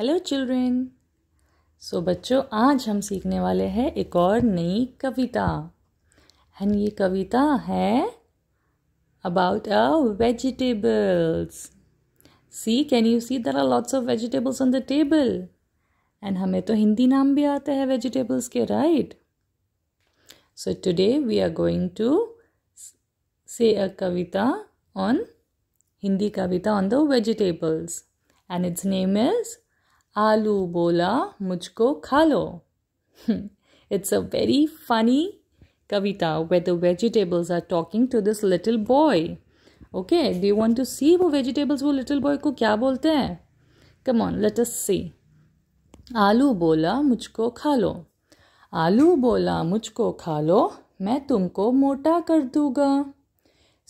Hello children so बच्चों आज हम सीखने वाले हैं एक और नई कविता एंड ये कविता है about a vegetables see can you see there are lots of vegetables on the table and हमें तो हिंदी नाम भी आते हैं वेजिटेबल्स के right so today we are going to say a कविता ऑन हिंदी कविता on the vegetables and its name is आलू बोला मुझको खा लो इट्स अ वेरी फनी कविता way the vegetables are talking to this little boy okay do you want to see वो vegetables वो लिटिल बॉय को क्या बोलते हैं कम ऑन लेट अस सी आलू बोला मुझको खा लो आलू बोला मुझको खा लो मैं तुमको मोटा कर दूंगा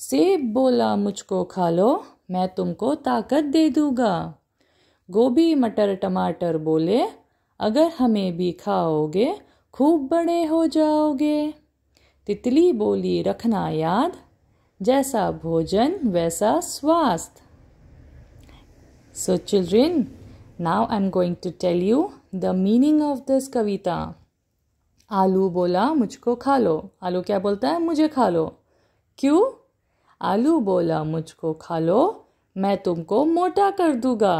सेब बोला मुझको खा लो मैं तुमको ताकत दे दूंगा गोभी मटर टमाटर बोले अगर हमें भी खाओगे खूब बड़े हो जाओगे तितली बोली रखना याद जैसा भोजन वैसा स्वास्थ्य children now I am going to tell you the meaning of this कविता आलू बोला मुझको खा लो आलू क्या बोलता है मुझे खा लो क्यों आलू बोला मुझको खा लो मैं तुमको मोटा कर दूंगा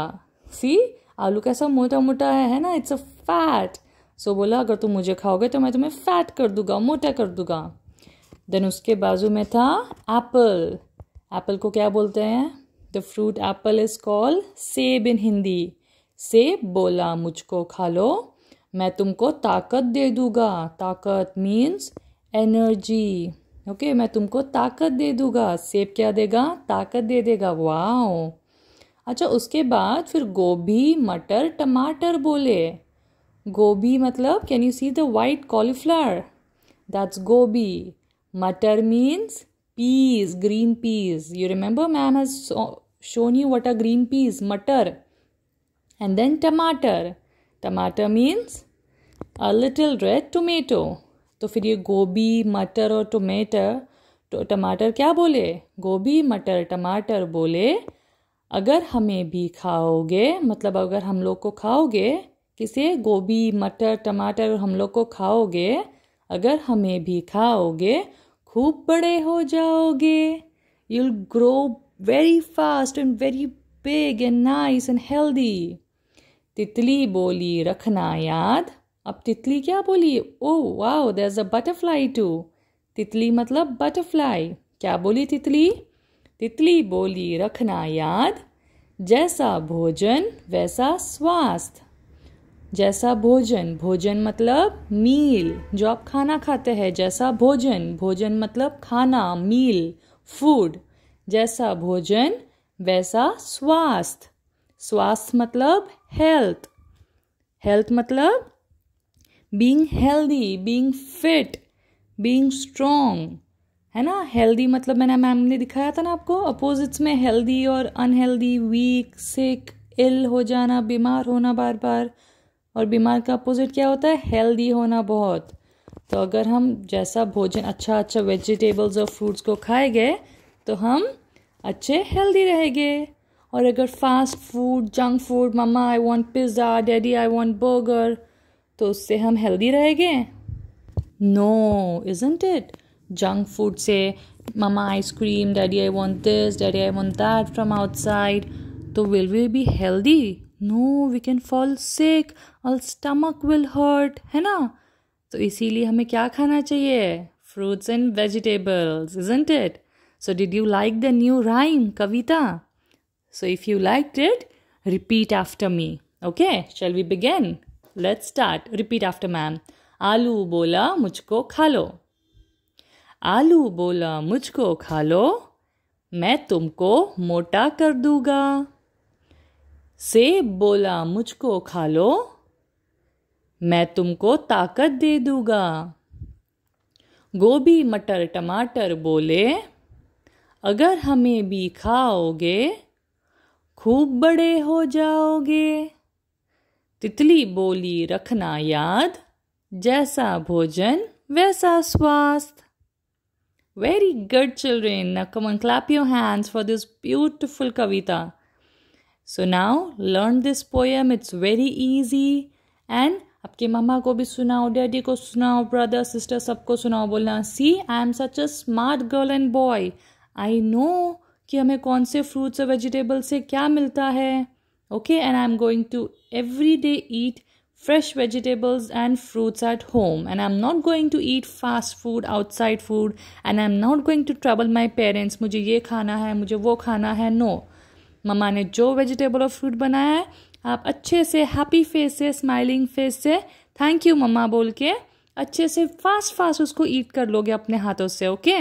सी आलू कैसा मोटा मोटा है है ना इट्स अ फैट सो बोला अगर तुम मुझे खाओगे तो मैं तुम्हें फैट कर दूंगा मोटा कर दूंगा देन उसके बाजू में था एप्पल एप्पल को क्या बोलते हैं the fruit apple is call सेब इन हिंदी सेब बोला मुझको खा लो मैं तुमको ताकत दे दूंगा ताकत मीन्स एनर्जी ओके मैं तुमको ताकत दे दूंगा सेब क्या देगा ताकत दे देगा वाओ अच्छा उसके बाद फिर गोभी मटर टमाटर बोले गोभी मतलब can you see the white cauliflower that's गोभी मटर means peas green peas you remember ma'am has shown you what are green peas मटर एंड देन टमाटर टमाटर means a little red tomato तो फिर ये गोभी मटर और टोमेटर तो टमाटर क्या बोले गोभी मटर टमाटर बोले अगर हमें भी खाओगे मतलब अगर हम लोग को खाओगे किसे गोभी मटर टमाटर हम लोग को खाओगे अगर हमें भी खाओगे खूब बड़े हो जाओगे you'll grow very fast and very big and nice and healthy तितली बोली रखना याद अब तितली क्या बोली oh wow there is a butterfly too तितली मतलब बटरफ्लाई क्या बोली तितली तितली बोली रखना याद जैसा भोजन वैसा स्वास्थ्य जैसा भोजन भोजन मतलब मील जो आप खाना खाते हैं जैसा भोजन भोजन मतलब खाना मील फूड जैसा भोजन वैसा स्वास्थ्य स्वास्थ्य मतलब हेल्थ हेल्थ मतलब being healthy being fit being strong है ना हेल्दी मतलब मैंने मैम ने दिखाया था ना आपको अपोजिट्स में हेल्दी और अनहेल्दी वीक सिक इल हो जाना बीमार होना बार बार और बीमार का अपोजिट क्या होता है हेल्दी होना बहुत तो अगर हम जैसा भोजन अच्छा अच्छा वेजिटेबल्स और फ्रूट्स को खाए गए तो हम अच्छे हेल्दी रहेंगे और अगर fast food junk food mamma I want pizza daddy I want burger तो उससे हम हेल्दी रहेंगे no isn't it junk food से mamma ice cream daddy I want this daddy I want that from outside तो will we be healthy no we can fall sick और stomach will hurt है ना तो इसीलिए हमें क्या खाना चाहिए fruits and vegetables isn't it so did you like the new rhyme कविता so if you like it repeat after me okay shall we begin let's start repeat after ma'am आलू बोला मुझको खा लो आलू बोला मुझको खा लो मैं तुमको मोटा कर दूंगा सेब बोला मुझको खा लो मैं तुमको ताकत दे दूंगा गोभी मटर टमाटर बोले अगर हमें भी खाओगे खूब बड़े हो जाओगे तितली बोली रखना याद जैसा भोजन वैसा स्वास्थ्य Very good, children. Now come on, clap your hands for this beautiful Kavita. So now learn this poem. It's very easy. And आपके मामा को भी सुनाओ डैडी को सुनाओ ब्रदर सिस्टर सबको सुनाओ बोलना see I am such a smart girl and boy I know कि हमें कौन से फ्रूट्स और वेजिटेबल्स से क्या मिलता है okay and I am going to every day eat fresh vegetables and fruits at home and i'm not going to eat fast food outside food and i'm not going to trouble my parents मुझे ये खाना है मुझे वो खाना है no no. Mama ने जो वेजिटेबल और फ्रूट बनाया है आप अच्छे से हैप्पी फेस से स्माइलिंग फेस से थैंक यू मम्मा बोल के अच्छे से फास्ट फास्ट उसको ईट कर लोगे अपने हाथों से okay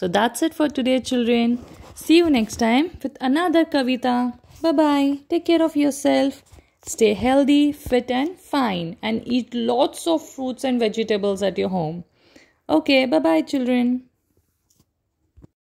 so that's it for today children see you next time with another कविता bye bye take care of yourself Stay healthy, fit, and fine, and eat lots of fruits and vegetables at your home. Okay, bye bye, children.